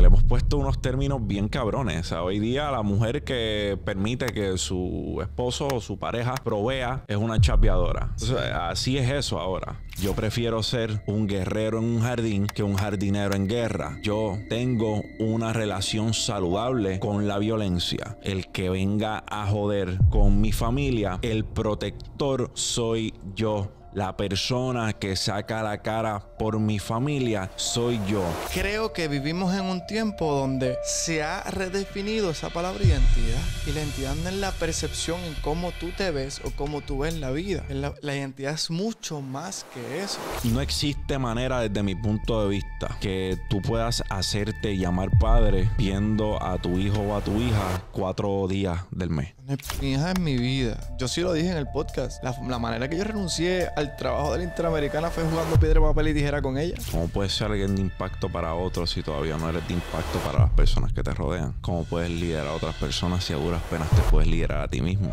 le hemos puesto unos términos bien cabrones. hoy día la mujer que permite que su esposo o su pareja provea es una chapeadora. así es eso ahora. Yo prefiero ser un guerrero en un jardín que un jardinero en guerra. Yo tengo una relación saludable con la violencia. El que venga a joder con mi familia, el protector soy yo la persona que saca la cara por mi familia soy yo. Creo que vivimos en un tiempo donde se ha redefinido esa palabra identidad y la identidad no es la percepción en cómo tú te ves o cómo tú ves la vida. La, identidad es mucho más que eso. No existe manera desde mi punto de vista que tú puedas hacerte llamar padre viendo a tu hijo o a tu hija cuatro días del mes mi en mi vida. Yo sí lo dije en el podcast. La, manera que yo renuncié al trabajo de la Interamericana fue jugando piedra, papel y tijera con ella. ¿Cómo puedes ser alguien de impacto para otros si todavía no eres de impacto para las personas que te rodean? ¿Cómo puedes liderar a otras personas si a duras penas te puedes liderar a ti mismo?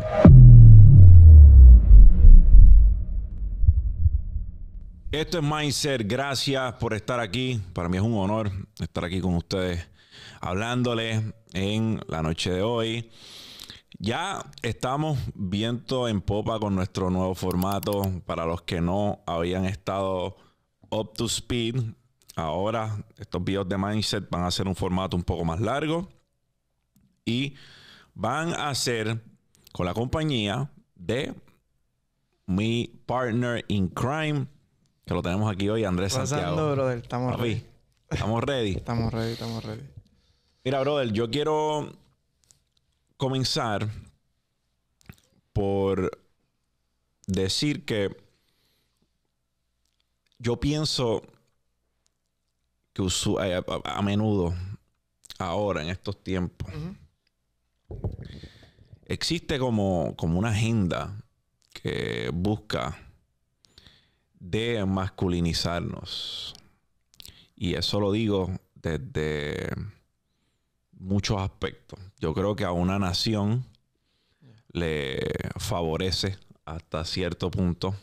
Esto es Mindset. Gracias por estar aquí. Para mí es un honor estar aquí con ustedes hablándoles en la noche de hoy. Ya estamos viento en popa con nuestro nuevo formato. Para los que no habían estado up to speed, ahora estos videos de mindset van a ser un formato un poco más largo y van a ser con la compañía de mi partner in crime, que lo tenemos aquí hoy, Andrés Santiago. brother, estamos ready. Estamos ready. estamos ready, estamos ready. Mira, brother, yo quiero comenzar por decir que yo pienso que eh, a, menudo, ahora, en estos tiempos, existe como, como una agenda que busca de masculinizarnos. Y eso lo digo desde muchos aspectos yo creo que a una nación le favorece hasta cierto punto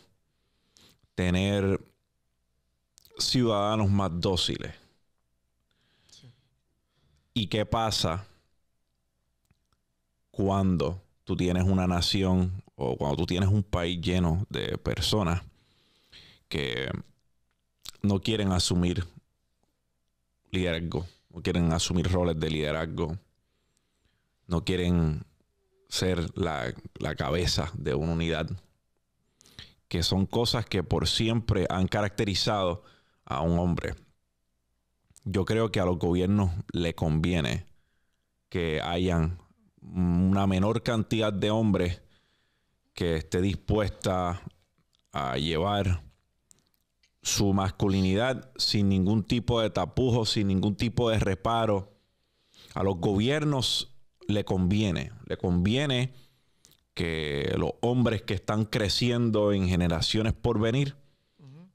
tener ciudadanos más dóciles. ¿Y qué pasa cuando tú tienes una nación o cuando tú tienes un país lleno de personas que no quieren asumir liderazgo, no quieren asumir roles de liderazgo? no quieren ser la, cabeza de una unidad, que son cosas que por siempre han caracterizado a un hombre. Yo creo que a los gobiernos le conviene que hayan una menor cantidad de hombres que esté dispuesta a llevar su masculinidad sin ningún tipo de tapujo, sin ningún tipo de reparo. A los gobiernos le conviene. Le conviene que los hombres que están creciendo en generaciones por venir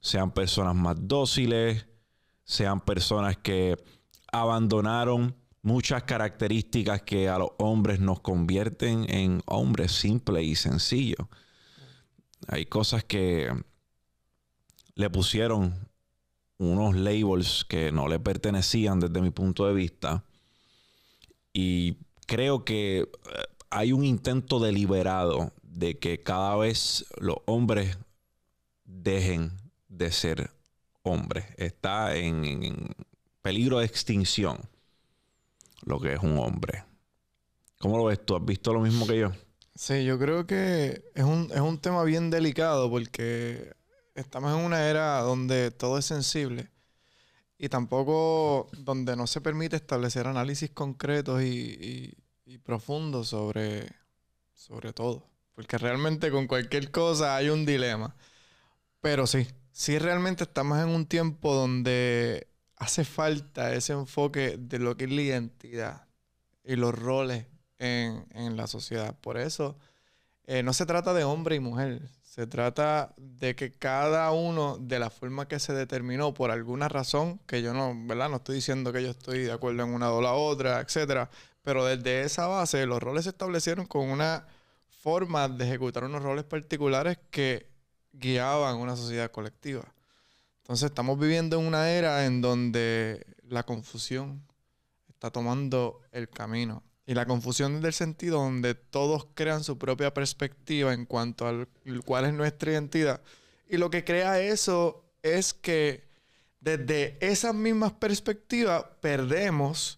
sean personas más dóciles, sean personas que abandonaron muchas características que a los hombres nos convierten en hombres simples y sencillos. Hay cosas que le pusieron unos labels que no le pertenecían desde mi punto de vista y creo que eh, hay un intento deliberado de que cada vez los hombres dejen de ser hombres. Está en, peligro de extinción lo que es un hombre. ¿Cómo lo ves tú? ¿Has visto lo mismo que yo? Sí, yo creo que es un, tema bien delicado porque estamos en una era donde todo es sensible y tampoco donde no se permite establecer análisis concretos y, y profundo sobre, sobre todo. Porque realmente con cualquier cosa hay un dilema. Pero sí, sí realmente estamos en un tiempo donde hace falta ese enfoque de lo que es la identidad y los roles en, la sociedad. Por eso eh, no se trata de hombre y mujer, se trata de que cada uno, de la forma que se determinó, por alguna razón, que yo no, ¿verdad? No estoy diciendo que yo estoy de acuerdo en una o la otra, etcétera, pero desde esa base, los roles se establecieron con una forma de ejecutar unos roles particulares que guiaban una sociedad colectiva. Entonces estamos viviendo en una era en donde la confusión está tomando el camino. Y la confusión es del sentido donde todos crean su propia perspectiva en cuanto al cuál es nuestra identidad. Y lo que crea eso es que desde esas mismas perspectivas perdemos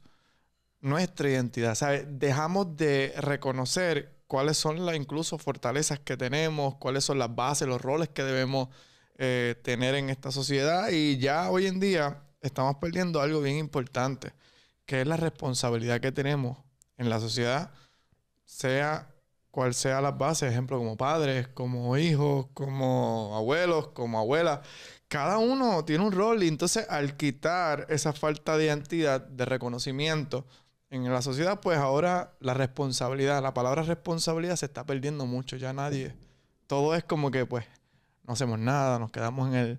nuestra identidad. ¿sabes? Dejamos de reconocer cuáles son las incluso fortalezas que tenemos, cuáles son las bases, los roles que debemos eh, tener en esta sociedad. Y ya hoy en día estamos perdiendo algo bien importante, que es la responsabilidad que tenemos en la sociedad, sea cual sea las bases, ejemplo, como padres, como hijos, como abuelos, como abuelas. Cada uno tiene un rol y entonces al quitar esa falta de identidad, de reconocimiento, en la sociedad, pues ahora la responsabilidad, la palabra responsabilidad se está perdiendo mucho, ya nadie. Todo es como que pues no hacemos nada, nos quedamos en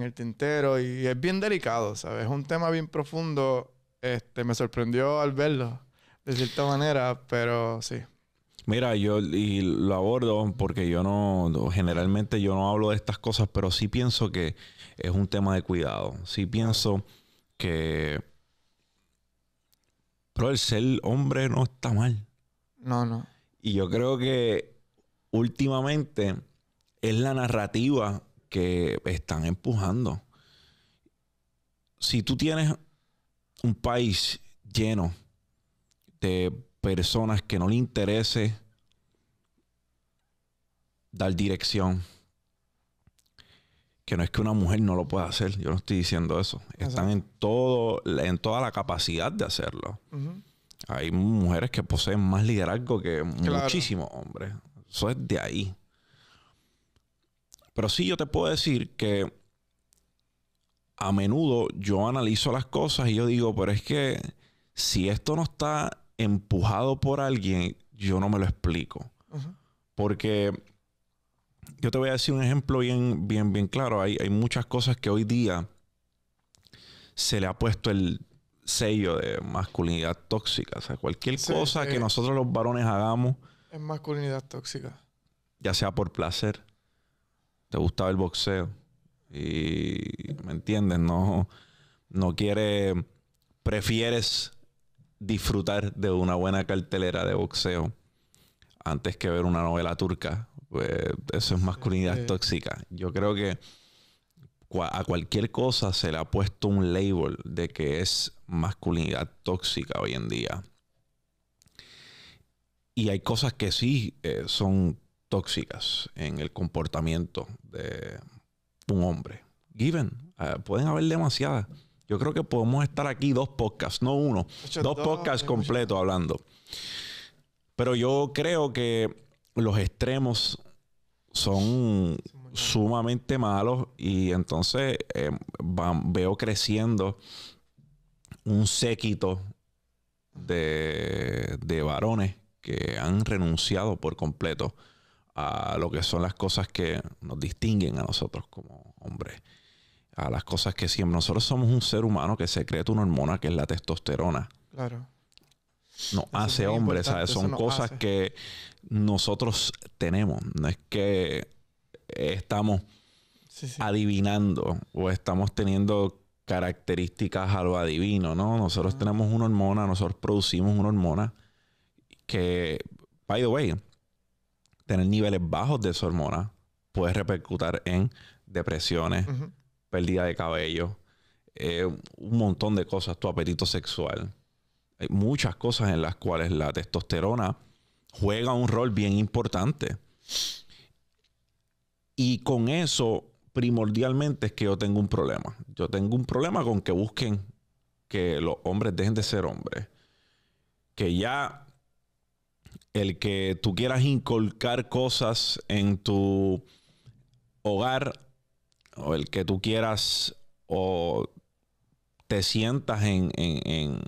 el, tintero y es bien delicado, ¿sabes? Es un tema bien profundo. Este, me sorprendió al verlo, de cierta manera, pero sí. Mira, yo y lo abordo porque yo no, generalmente yo no hablo de estas cosas, pero sí pienso que es un tema de cuidado. Sí pienso que pero el ser hombre no está mal. No, no. Y yo creo que últimamente es la narrativa que están empujando. Si tú tienes un país lleno de personas que no le interese dar dirección, que no es que una mujer no lo pueda hacer, yo no estoy diciendo eso. Están en todo, en toda la capacidad de hacerlo. Hay mujeres que poseen más liderazgo que muchísimos hombres. Eso es de ahí. Pero sí yo te puedo decir que a menudo yo analizo las cosas y yo digo, pero es que si esto no está empujado por alguien, yo no me lo explico. Porque yo te voy a decir un ejemplo bien, bien, claro. Hay, hay muchas cosas que hoy día se le ha puesto el sello de masculinidad tóxica. O sea, cualquier cosa que eh, nosotros los varones hagamos. Es masculinidad tóxica. Ya sea por placer. Te gustaba el boxeo. Y. ¿Me entiendes? No. No quiere. Prefieres disfrutar de una buena cartelera de boxeo antes que ver una novela turca pues, eso es masculinidad este tóxica. Yo creo que a cualquier cosa se le ha puesto un label de que es masculinidad tóxica hoy en día. Y hay cosas que sí eh, son tóxicas en el comportamiento de un hombre. Given, eh, pueden haber demasiadas. Yo creo que podemos estar aquí dos podcasts, no uno, dos podcasts completos hablando. Pero yo creo que los extremos son sumamente malos y entonces eh, veo creciendo un séquito de, varones que han renunciado por completo a lo que son las cosas que nos distinguen a nosotros como hombres, a las cosas que siempre nosotros somos un ser humano que secreta una hormona que es la testosterona. Claro. Nos hace hombres, ¿sabes? Son cosas que nosotros tenemos. No es que estamos adivinando o estamos teniendo características a lo adivino, ¿no? Nosotros tenemos una hormona, nosotros producimos una hormona que, by the way, tener niveles bajos de esa hormona puede repercutir en depresiones, pérdida de cabello, eh, un montón de cosas, tu apetito sexual. Hay muchas cosas en las cuales la testosterona juega un rol bien importante. Y con eso, primordialmente, es que yo tengo un problema. Yo tengo un problema con que busquen que los hombres dejen de ser hombres. Que ya el que tú quieras inculcar cosas en tu hogar o el que tú quieras o te sientas en, en, en,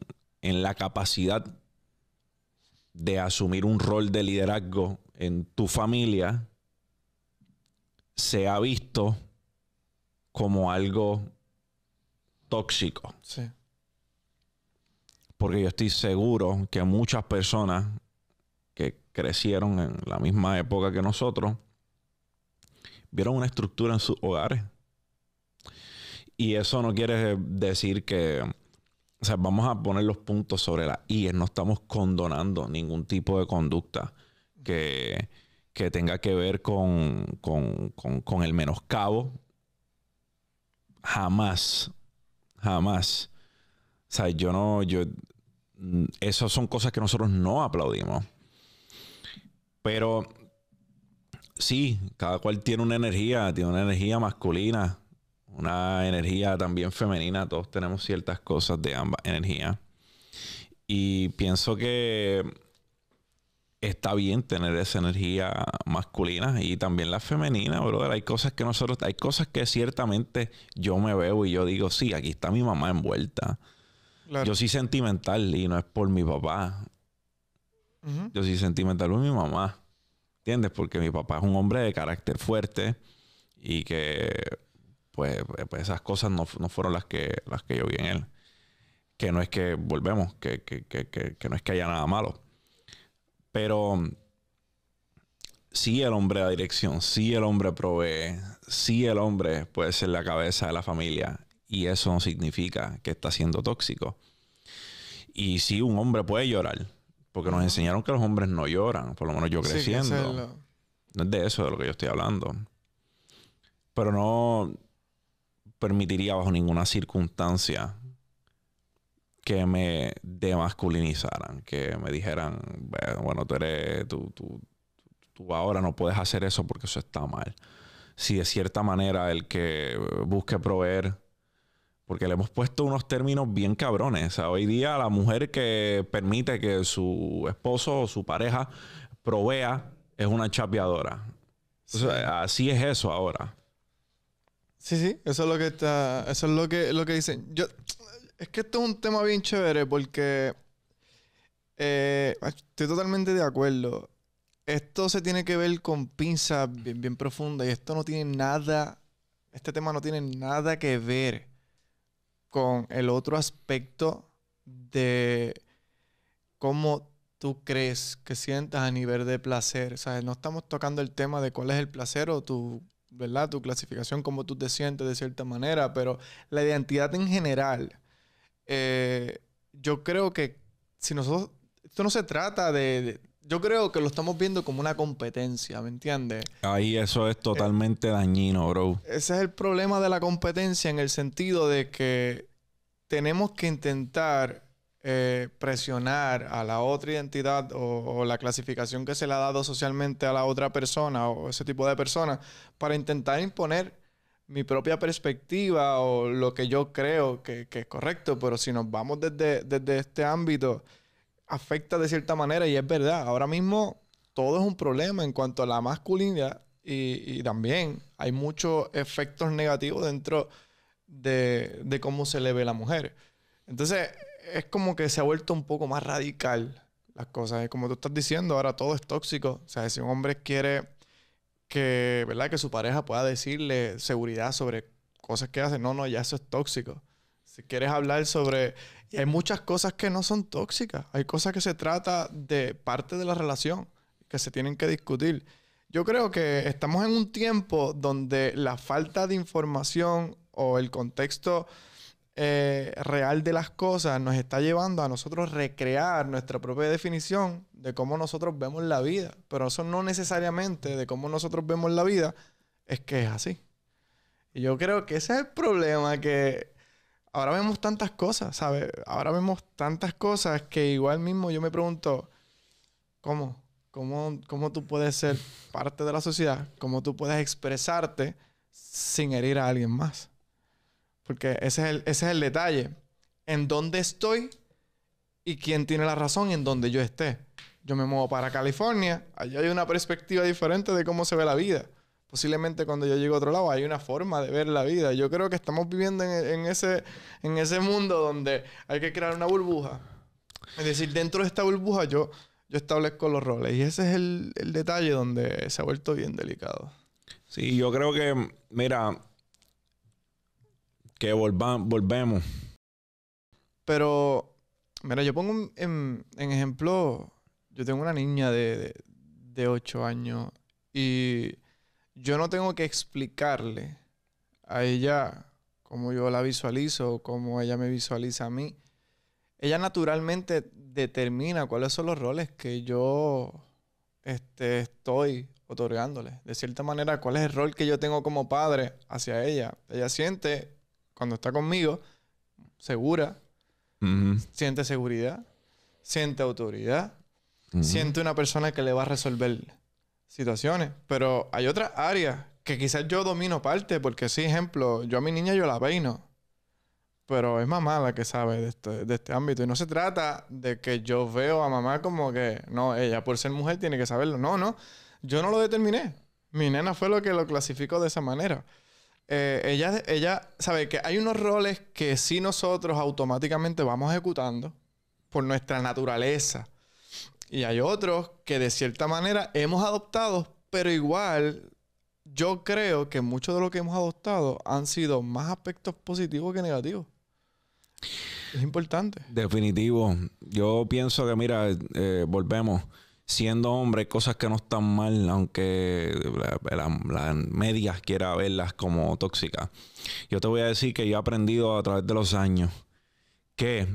en la capacidad de asumir un rol de liderazgo en tu familia se ha visto como algo tóxico. Sí. Porque yo estoy seguro que muchas personas que crecieron en la misma época que nosotros vieron una estructura en sus hogares. Y eso no quiere decir que o sea, vamos a poner los puntos sobre las I No estamos condonando ningún tipo de conducta que, tenga que ver con, el menoscabo. Jamás. Jamás. O sea, yo no. Yo, mm, esas son cosas que nosotros no aplaudimos. Pero sí, cada cual tiene una energía, tiene una energía masculina una energía también femenina, todos tenemos ciertas cosas de ambas energías. Y pienso que está bien tener esa energía masculina y también la femenina, brother. Hay cosas que nosotros, hay cosas que ciertamente yo me veo y yo digo, sí, aquí está mi mamá envuelta. Yo soy sentimental y no es por mi papá. Yo soy sentimental por mi mamá. ¿Entiendes? Porque mi papá es un hombre de carácter fuerte y que pues, pues, esas cosas no, no, fueron las que, las que yo vi en él. Que no es que, volvemos, que, que, que, que no es que haya nada malo. Pero sí el hombre da dirección, sí el hombre provee, sí el hombre puede ser la cabeza de la familia y eso no significa que está siendo tóxico. Y sí un hombre puede llorar, porque nos enseñaron que los hombres no lloran, por lo menos yo creciendo. no es de eso de lo que yo estoy hablando. Pero no, permitiría bajo ninguna circunstancia que me demasculinizaran, que me dijeran, bueno, tú eres, tú, tú, ahora no puedes hacer eso porque eso está mal. Si de cierta manera el que busque proveer porque le hemos puesto unos términos bien cabrones. O hoy día la mujer que permite que su esposo o su pareja provea es una chapeadora. así es eso ahora. Sí, sí, eso es lo que está, eso es lo que, lo que dicen. Yo, es que esto es un tema bien chévere porque eh, ah, estoy totalmente de acuerdo. Esto se tiene que ver con pinzas bien, bien profundas y esto no tiene nada, este tema no tiene nada que ver con el otro aspecto de cómo tú crees que sientas a nivel de placer. O sea, no estamos tocando el tema de cuál es el placer o tu ¿verdad? Tu clasificación, cómo tú te sientes de cierta manera, pero la identidad en general, eh, yo creo que si nosotros, esto no se trata de, yo creo que lo estamos viendo como una competencia, ¿me entiendes? Ahí eso es eh, totalmente dañino, bro. Ese es el problema de la competencia en el sentido de que tenemos que intentar eh, presionar a la otra identidad o, la clasificación que se le ha dado socialmente a la otra persona o ese tipo de personas para intentar imponer mi propia perspectiva o lo que yo creo que, es correcto, pero si nos vamos desde, este ámbito, afecta de cierta manera y es verdad, ahora mismo todo es un problema en cuanto a la masculinidad y, también hay muchos efectos negativos dentro de, de cómo se le ve la mujer. Entonces, es como que se ha vuelto un poco más radical las cosas. Como tú estás diciendo, ahora todo es tóxico. O sea, si un hombre quiere que, ¿verdad? que su pareja pueda decirle seguridad sobre cosas que hace, no, no, ya eso es tóxico. Si quieres hablar sobre... Y hay muchas cosas que no son tóxicas. Hay cosas que se trata de parte de la relación, que se tienen que discutir. Yo creo que estamos en un tiempo donde la falta de información o el contexto eh, real de las cosas nos está llevando a nosotros recrear nuestra propia definición de cómo nosotros vemos la vida. Pero eso no necesariamente de cómo nosotros vemos la vida es que es así. Y yo creo que ese es el problema que ahora vemos tantas cosas, ¿sabes? Ahora vemos tantas cosas que igual mismo yo me pregunto, ¿cómo? ¿Cómo, cómo tú puedes ser parte de la sociedad? ¿Cómo tú puedes expresarte sin herir a alguien más? Porque ese es el, ese es el detalle. En dónde estoy y quién tiene la razón en donde yo esté. Yo me muevo para California, Allí hay una perspectiva diferente de cómo se ve la vida. Posiblemente cuando yo llego a otro lado hay una forma de ver la vida. Yo creo que estamos viviendo en, ese, en ese mundo donde hay que crear una burbuja. Es decir, dentro de esta burbuja yo, yo establezco los roles. Y ese es el, el detalle donde se ha vuelto bien delicado. Sí, yo creo que, mira, que volvamos... volvemos. Pero, mira, yo pongo en, ejemplo, yo tengo una niña de, de, 8 años y yo no tengo que explicarle a ella cómo yo la visualizo, cómo ella me visualiza a mí. Ella naturalmente determina cuáles son los roles que yo este, estoy otorgándole. De cierta manera, cuál es el rol que yo tengo como padre hacia ella. Ella siente cuando está conmigo, segura, siente seguridad, siente autoridad, siente una persona que le va a resolver situaciones. Pero hay otras áreas que quizás yo domino parte, porque sí, ejemplo, yo a mi niña yo la peino. Pero es mamá la que sabe de este, de este ámbito. Y no se trata de que yo veo a mamá como que, no, ella por ser mujer tiene que saberlo. No, no. Yo no lo determiné. Mi nena fue lo que lo clasificó de esa manera. Eh, ella, ella sabe que hay unos roles que sí nosotros automáticamente vamos ejecutando por nuestra naturaleza. Y hay otros que de cierta manera hemos adoptado, pero igual yo creo que mucho de lo que hemos adoptado han sido más aspectos positivos que negativos. Es importante. Definitivo. Yo pienso que, mira, eh, volvemos siendo hombre cosas que no están mal, aunque las medias quiera verlas como tóxicas. Yo te voy a decir que yo he aprendido a través de los años que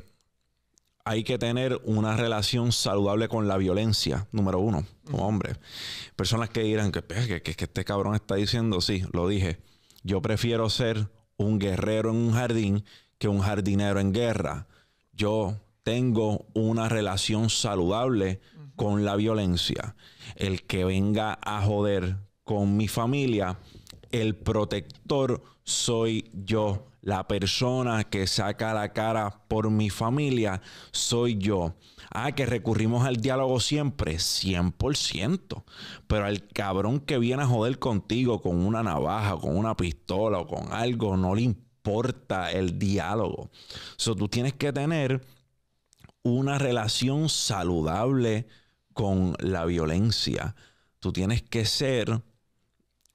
hay que tener una relación saludable con la violencia, número uno, como hombre. Personas que dirán pues, que, que, que este cabrón está diciendo, sí, lo dije, yo prefiero ser un guerrero en un jardín que un jardinero en guerra. Yo tengo una relación saludable con la violencia, el que venga a joder con mi familia, el protector soy yo. La persona que saca la cara por mi familia soy yo. Ah, que recurrimos al diálogo siempre, 100%. Pero al cabrón que viene a joder contigo con una navaja, con una pistola o con algo, no le importa el diálogo. So, tú tienes que tener una relación saludable con la violencia. Tú tienes que ser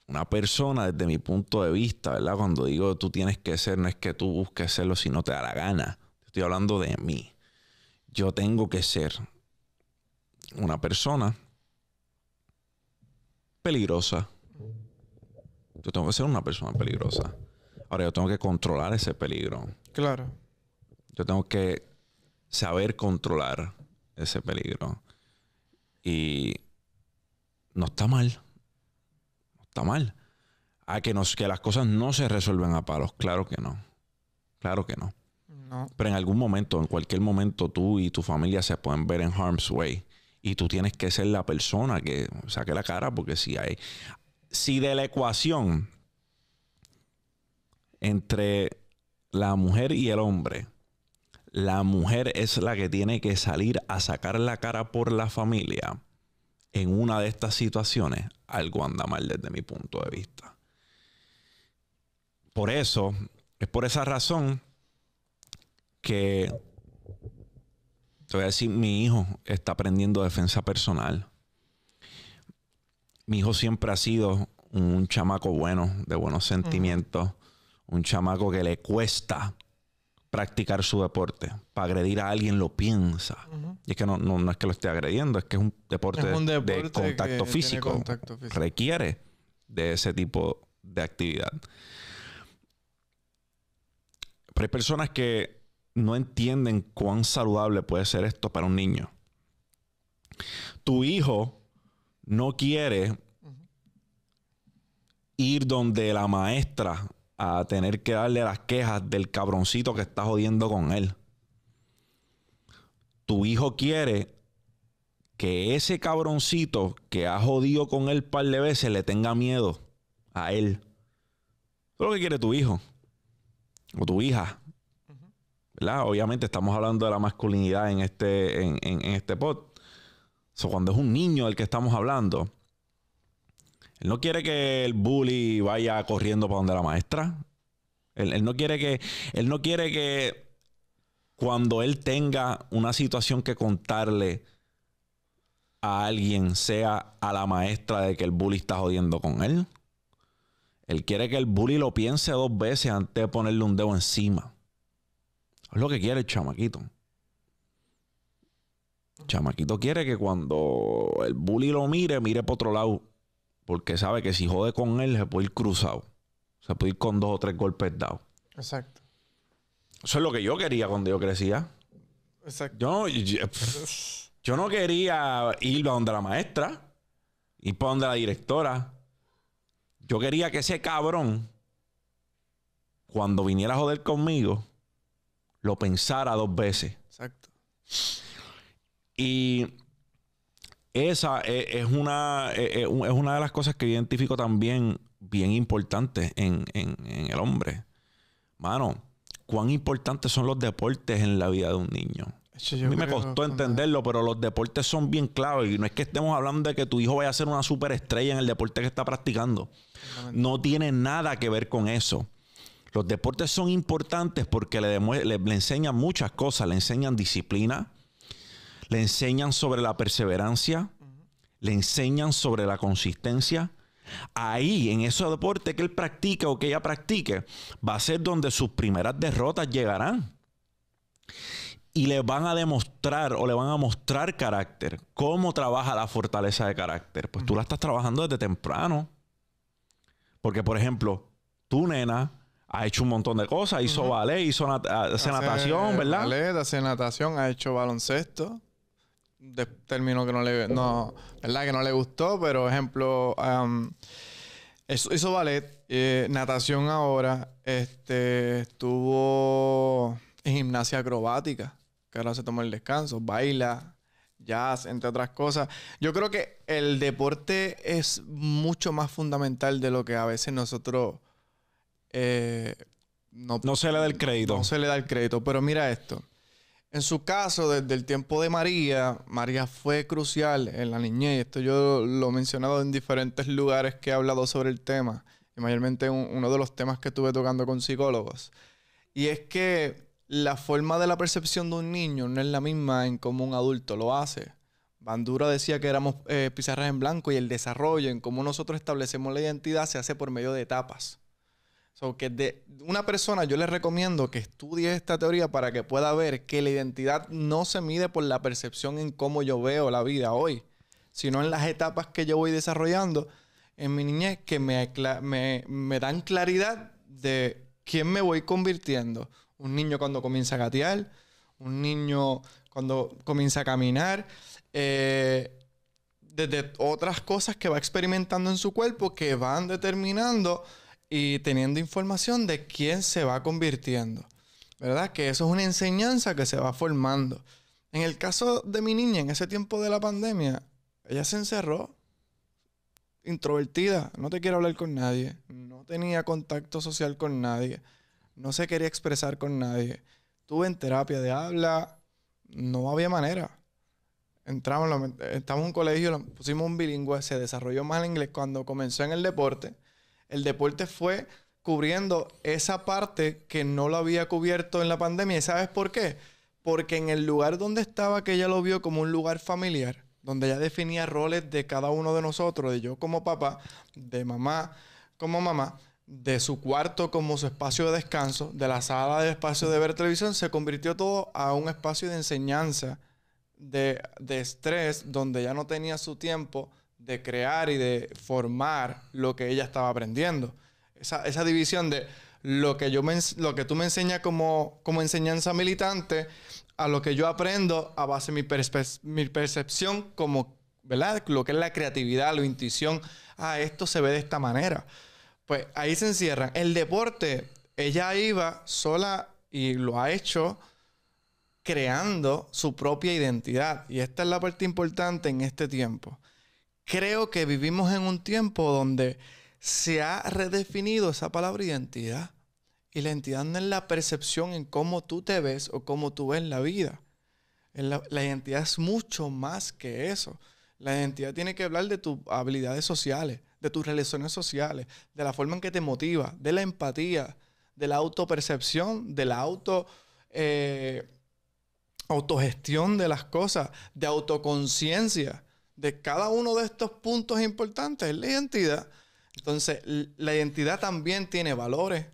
una persona desde mi punto de vista, ¿verdad? Cuando digo tú tienes que ser, no es que tú busques serlo si no te da la gana. Estoy hablando de mí. Yo tengo que ser una persona peligrosa. Yo tengo que ser una persona peligrosa. Ahora yo tengo que controlar ese peligro. Claro. Yo tengo que saber controlar ese peligro. Y no está mal. No está mal. A que, nos, que las cosas no se resuelven a palos. Claro que no. Claro que no. no. Pero en algún momento, en cualquier momento, tú y tu familia se pueden ver en harm's way. Y tú tienes que ser la persona que saque la cara porque si hay... Si de la ecuación entre la mujer y el hombre la mujer es la que tiene que salir a sacar la cara por la familia en una de estas situaciones, algo anda mal desde mi punto de vista. Por eso, es por esa razón que te voy a decir, mi hijo está aprendiendo defensa personal. Mi hijo siempre ha sido un chamaco bueno, de buenos sentimientos, un chamaco que le cuesta practicar su deporte. Para agredir a alguien lo piensa. Y es que no, es que lo esté agrediendo, es que es un deporte, de contacto físico. contacto físico. Requiere de ese tipo de actividad. Pero hay personas que no entienden cuán saludable puede ser esto para un niño. Tu hijo no quiere ir donde la maestra a tener que darle las quejas del cabroncito que está jodiendo con él. Tu hijo quiere que ese cabroncito que ha jodido con él un par de veces le tenga miedo a él. Eso es lo que quiere tu hijo o tu hija. ¿Verdad? Obviamente estamos hablando de la masculinidad en este, en, este pod. cuando es un niño el que estamos hablando, él no quiere que el bully vaya corriendo para donde la maestra. Él, no quiere que. Él no quiere que cuando él tenga una situación que contarle a alguien, sea a la maestra de que el bully está jodiendo con él. Él quiere que el bully lo piense dos veces antes de ponerle un dedo encima. Es lo que quiere el chamaquito. chamaquito quiere que cuando el bully lo mire, mire para otro lado porque sabe que si jode con él, se puede ir cruzado. Se puede ir con dos o tres golpes dados. Exacto. Eso es lo que yo quería cuando yo crecía. Exacto. Yo no, quería ir a donde la maestra, ir para donde la directora. Yo quería que ese cabrón, cuando viniera a joder conmigo, lo pensara dos veces. Exacto. Y esa e, es, una, e, e, es una de las cosas que identifico también bien importantes en, el hombre. Mano, cuán importantes son los deportes en la vida de un niño. a mí me costó entenderlo, pero los deportes son bien claves. Y no es que estemos hablando de que tu hijo vaya a ser una superestrella en el deporte que está practicando. No tiene nada que ver con eso. Los deportes son importantes porque le enseñan muchas cosas. Le enseñan disciplina, le enseñan sobre la perseverancia, le enseñan sobre la consistencia. Ahí, en ese deporte que él practica o que ella practique, va a ser donde sus primeras derrotas llegarán. Y le van a demostrar o le van a mostrar carácter. ¿Cómo trabaja la fortaleza de carácter? Pues tú la estás trabajando desde temprano. Porque, por ejemplo, tú, nena ha hecho un montón de cosas. Hizo ballet, hizo ah, natación, ¿verdad? Ballet, hace natación, ha hecho baloncesto término que no le no verdad que no le gustó pero ejemplo um, hizo, ballet eh, natación ahora este estuvo en gimnasia acrobática que ahora se tomó el descanso baila jazz entre otras cosas yo creo que el deporte es mucho más fundamental de lo que a veces nosotros eh, no se le da el crédito no se le da el crédito pero mira esto en su caso, desde el tiempo de María, María fue crucial en la niñez. Esto yo lo he mencionado en diferentes lugares que he hablado sobre el tema, y mayormente uno de los temas que estuve tocando con psicólogos. Y es que la forma de la percepción de un niño no es la misma en cómo un adulto lo hace. Bandura decía que éramos eh, pizarras en blanco y el desarrollo en cómo nosotros establecemos la identidad se hace por medio de etapas. So, que de una persona yo le recomiendo que estudie esta teoría para que pueda ver que la identidad no se mide por la percepción en cómo yo veo la vida hoy, sino en las etapas que yo voy desarrollando en mi niñez que me, dan claridad de quién me voy convirtiendo. Un niño cuando comienza a gatear, un niño cuando comienza a caminar, eh, desde otras cosas que va experimentando en su cuerpo que van determinando y teniendo información de quién se va convirtiendo. ¿Verdad? Que eso es una enseñanza que se va formando. En el caso de mi niña, en ese tiempo de la pandemia, ella se encerró, introvertida, no te quiero hablar con nadie, no tenía contacto social con nadie, no se quería expresar con nadie. Tuve en terapia de habla, no había manera. Entramos, estamos en un colegio, pusimos un bilingüe, se desarrolló más el inglés cuando comenzó en el deporte el deporte fue cubriendo esa parte que no lo había cubierto en la pandemia. ¿Y sabes por qué? Porque en el lugar donde estaba, que ella lo vio como un lugar familiar, donde ella definía roles de cada uno de nosotros, de yo como papá, de mamá como mamá, de su cuarto como su espacio de descanso, de la sala de espacio de ver televisión, se convirtió todo a un espacio de enseñanza, de, de estrés, donde ya no tenía su tiempo de crear y de formar lo que ella estaba aprendiendo. Esa, división de lo que, yo lo que tú me enseñas como, enseñanza militante a lo que yo aprendo a base de mi, percepción como, ¿verdad? Lo que es la creatividad, la intuición. Ah, esto se ve de esta manera. Pues ahí se encierra. El deporte, ella iba sola y lo ha hecho creando su propia identidad. Y esta es la parte importante en este tiempo creo que vivimos en un tiempo donde se ha redefinido esa palabra identidad. Y la identidad no es la percepción en cómo tú te ves o cómo tú ves la vida. La, identidad es mucho más que eso. La identidad tiene que hablar de tus habilidades sociales, de tus relaciones sociales, de la forma en que te motiva, de la empatía, de la autopercepción, de la auto, eh, autogestión de las cosas, de autoconciencia de cada uno de estos puntos importantes es la identidad. Entonces, la identidad también tiene valores.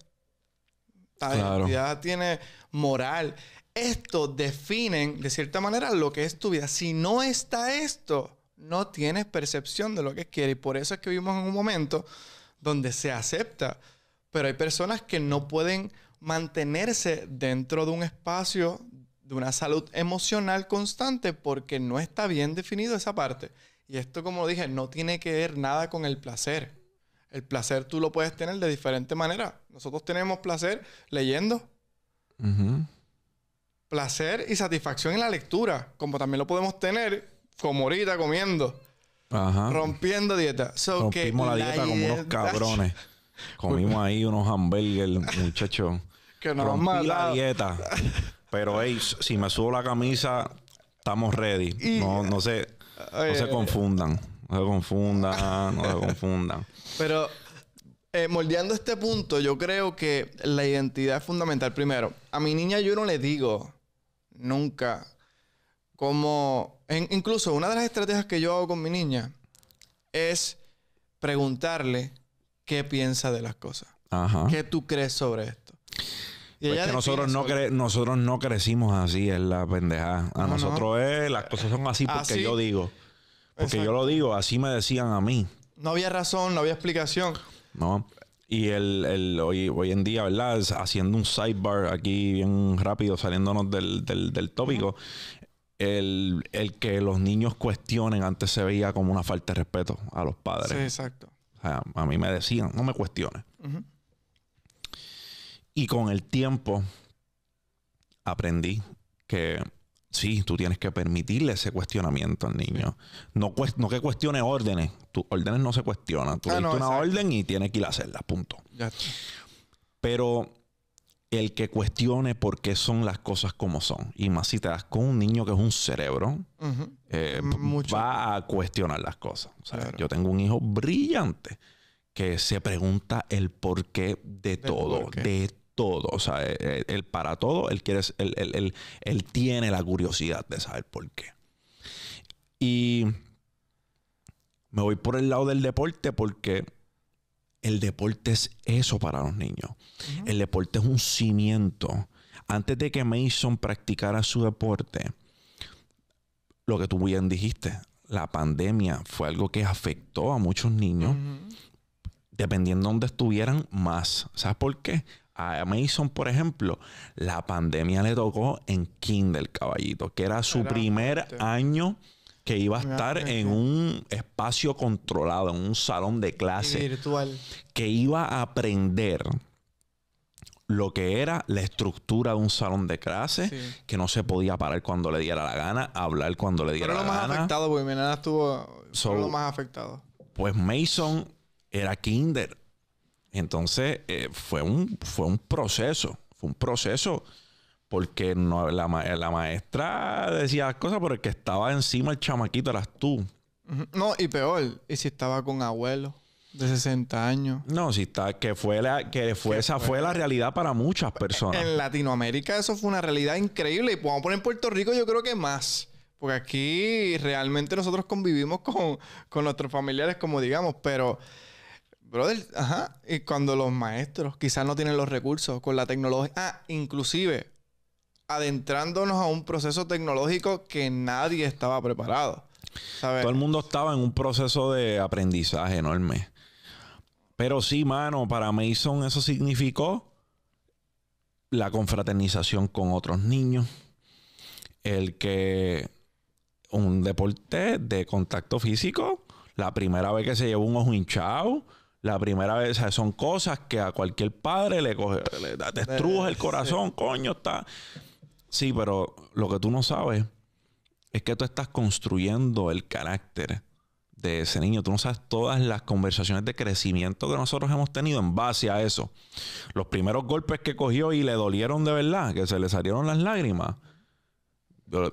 La identidad tiene moral. Esto define, de cierta manera, lo que es tu vida. Si no está esto, no tienes percepción de lo que quieres. Y por eso es que vivimos en un momento donde se acepta. Pero hay personas que no pueden mantenerse dentro de un espacio de una salud emocional constante porque no está bien definido esa parte. Y esto, como dije, no tiene que ver nada con el placer. El placer tú lo puedes tener de diferente manera. Nosotros tenemos placer leyendo. Placer y satisfacción en la lectura, como también lo podemos tener como ahorita comiendo. Rompiendo dieta. la dieta como unos cabrones. Comimos ahí unos hamburgers, muchachos. que no la dieta. Pero, hey, si me subo la camisa, estamos ready. No, se, eh, confundan. No se confundan, no se confundan. Pero, eh, moldeando este punto, yo creo que la identidad es fundamental. Primero, a mi niña yo no le digo nunca como... incluso una de las estrategias que yo hago con mi niña es preguntarle qué piensa de las cosas. ¿Qué tú crees sobre esto? Pues que nosotros no, nosotros no crecimos así, es la pendejada. A nosotros las cosas son así porque yo digo. Porque yo lo digo, así me decían a mí. No había razón, no había explicación. No. Y el, el hoy, en día, ¿verdad? Haciendo un sidebar aquí bien rápido, saliéndonos del, del, del tópico. el, que los niños cuestionen antes se veía como una falta de respeto a los padres. Sí, exacto. O sea, a mí me decían, no me cuestiones. Y con el tiempo aprendí que sí, tú tienes que permitirle ese cuestionamiento al niño. No, que cuestione órdenes. Tus órdenes no se cuestionan. Tú ah, una orden y tienes que ir a hacerlas, punto. Pero el que cuestione por qué son las cosas como son. Y más si te das con un niño que es un cerebro, eh, va a cuestionar las cosas. Yo tengo un hijo brillante que se pregunta el porqué de, de todo, todo, o sea, eh, eh, él, para todo, él, quiere, él, él, él tiene la curiosidad de saber por qué. Y me voy por el lado del deporte porque el deporte es eso para los niños. El deporte es un cimiento. Antes de que Mason practicara su deporte, lo que tú bien dijiste, la pandemia fue algo que afectó a muchos niños, dependiendo dónde estuvieran más. ¿Sabes por qué? a Mason, por ejemplo, la pandemia le tocó en Kindle, caballito, que era su primer año que iba a estar en un espacio controlado, en un salón de clase. virtual. Que iba a aprender lo que era la estructura de un salón de clase, que no se podía parar cuando le diera la gana, hablar cuando le diera la gana. Pero lo más afectado, porque mi estuvo solo lo más afectado. Pues Mason era kinder entonces, eh, fue, un, fue un proceso, fue un proceso, porque no, la, maestra decía cosas, porque estaba encima el chamaquito eras tú. No, y peor, y si estaba con abuelo de 60 años. No, si está, que fue la, que fue, esa fue? la realidad para muchas personas. En Latinoamérica eso fue una realidad increíble. Y vamos poner en Puerto Rico, yo creo que más. Porque aquí realmente nosotros convivimos con, con nuestros familiares, como digamos, pero Brother, ajá. Y cuando los maestros quizás no tienen los recursos con la tecnología. Ah, inclusive adentrándonos a un proceso tecnológico que nadie estaba preparado. Todo el mundo estaba en un proceso de aprendizaje enorme. Pero sí, mano, para Mason eso significó la confraternización con otros niños. El que un deporte de contacto físico, la primera vez que se llevó un ojo hinchado, la primera vez, son cosas que a cualquier padre le coge, le eh, el corazón, coño, está. Sí, pero lo que tú no sabes es que tú estás construyendo el carácter de ese niño. Tú no sabes todas las conversaciones de crecimiento que nosotros hemos tenido en base a eso. Los primeros golpes que cogió y le dolieron de verdad, que se le salieron las lágrimas.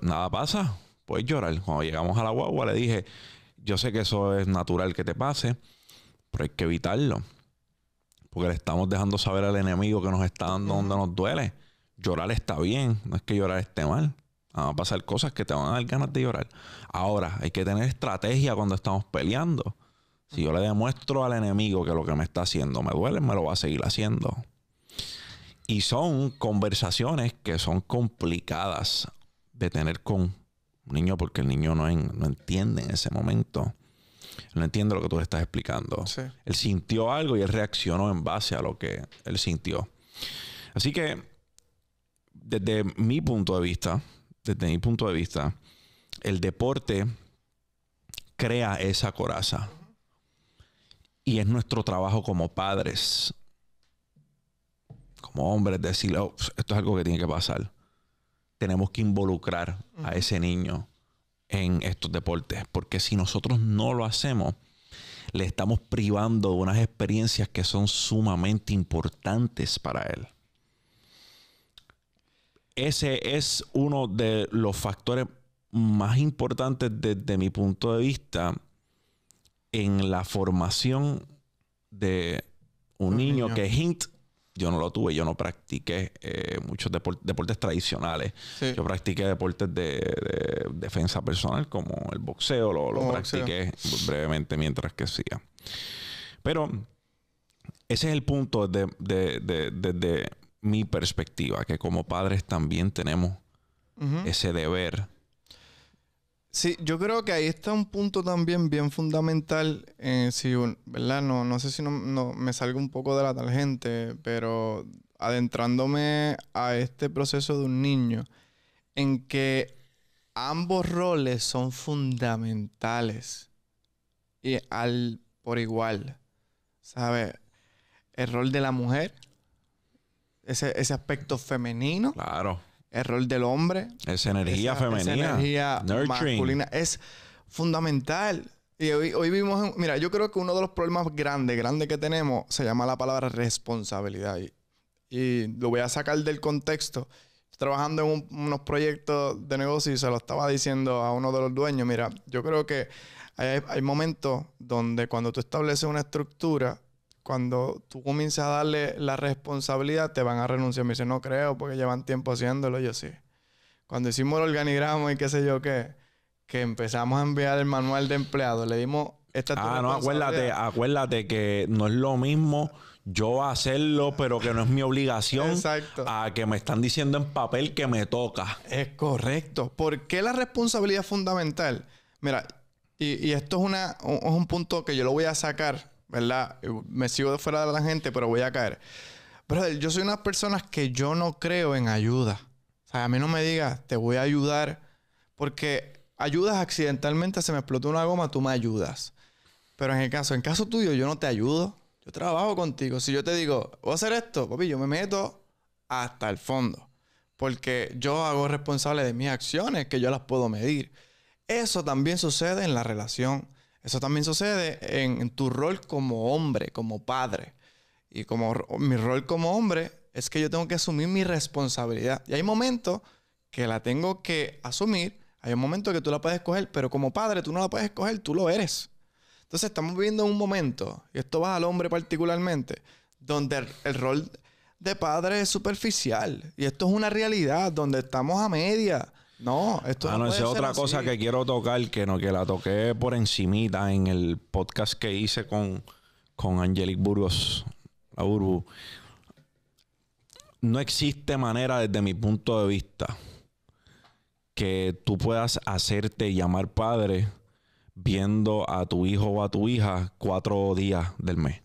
Nada pasa, puedes llorar. Cuando llegamos a la guagua le dije, yo sé que eso es natural que te pase pero hay que evitarlo. Porque le estamos dejando saber al enemigo que nos está dando donde nos duele. Llorar está bien, no es que llorar esté mal. Van a pasar cosas que te van a dar ganas de llorar. Ahora, hay que tener estrategia cuando estamos peleando. Si yo le demuestro al enemigo que lo que me está haciendo me duele, me lo va a seguir haciendo. Y son conversaciones que son complicadas de tener con un niño porque el niño no, no entiende en ese momento no entiendo lo que tú estás explicando. Él sintió algo y él reaccionó en base a lo que él sintió. Así que, desde mi punto de vista, desde mi punto de vista, el deporte crea esa coraza. Y es nuestro trabajo como padres, como hombres, decirle, oh, esto es algo que tiene que pasar. Tenemos que involucrar a ese niño en estos deportes, porque si nosotros no lo hacemos, le estamos privando de unas experiencias que son sumamente importantes para él. Ese es uno de los factores más importantes desde mi punto de vista en la formación de un, niño, que hint yo no lo tuve, yo no practiqué eh, muchos deportes tradicionales. Yo practiqué deportes de, defensa personal como el boxeo, lo, practiqué brevemente mientras que siga. Pero ese es el punto desde de, mi perspectiva, que como padres también tenemos ese deber Sí, yo creo que ahí está un punto también bien fundamental. Eh, no, no sé si no, me salgo un poco de la tangente, pero adentrándome a este proceso de un niño, en que ambos roles son fundamentales y al por igual. ¿Sabes? El rol de la mujer, ese, ese aspecto femenino. Claro el rol del hombre. Esa energía femenina. Esa energía masculina es fundamental. Y hoy, hoy vimos, mira, yo creo que uno de los problemas grandes, grandes que tenemos se llama la palabra responsabilidad. Y, lo voy a sacar del contexto. trabajando en unos proyectos de negocio y se lo estaba diciendo a uno de los dueños, mira, yo creo que hay, hay momentos donde cuando tú estableces una estructura, cuando tú comienzas a darle la responsabilidad, te van a renunciar. Me dice, no creo, porque llevan tiempo haciéndolo. Yo sí. Cuando hicimos el organigrama y qué sé yo qué, que empezamos a enviar el manual de empleado, le dimos esta Ah, no, acuérdate, acuérdate que no es lo mismo yo hacerlo, pero que no es mi obligación. A que me están diciendo en papel que me toca. Es correcto. ¿Por qué la responsabilidad es fundamental? Mira, y, esto es, una, es un punto que yo lo voy a sacar ¿verdad? Eh, me sigo de fuera de la gente, pero voy a caer. Brother, yo soy una persona que yo no creo en ayuda. O sea, a mí no me digas, te voy a ayudar, porque ayudas accidentalmente, se me explotó una goma, tú me ayudas. Pero en el caso, en caso tuyo, yo no te ayudo. Yo trabajo contigo. Si yo te digo, voy a hacer esto, papi, yo me meto hasta el fondo. Porque yo hago responsable de mis acciones, que yo las puedo medir. Eso también sucede en la relación eso también sucede en, tu rol como hombre, como padre. Y como mi rol como hombre es que yo tengo que asumir mi responsabilidad. Y hay momentos que la tengo que asumir, hay un momento que tú la puedes escoger, pero como padre tú no la puedes escoger, tú lo eres. Entonces estamos viviendo un momento, y esto va al hombre particularmente, donde el, el rol de padre es superficial. Y esto es una realidad donde estamos a media. No, esto ah, no, es otra cosa que quiero tocar, que no, que la toqué por encimita en el podcast que hice con, con Angelique Burgos, la Burbu. No existe manera, desde mi punto de vista, que tú puedas hacerte llamar padre viendo a tu hijo o a tu hija cuatro días del mes.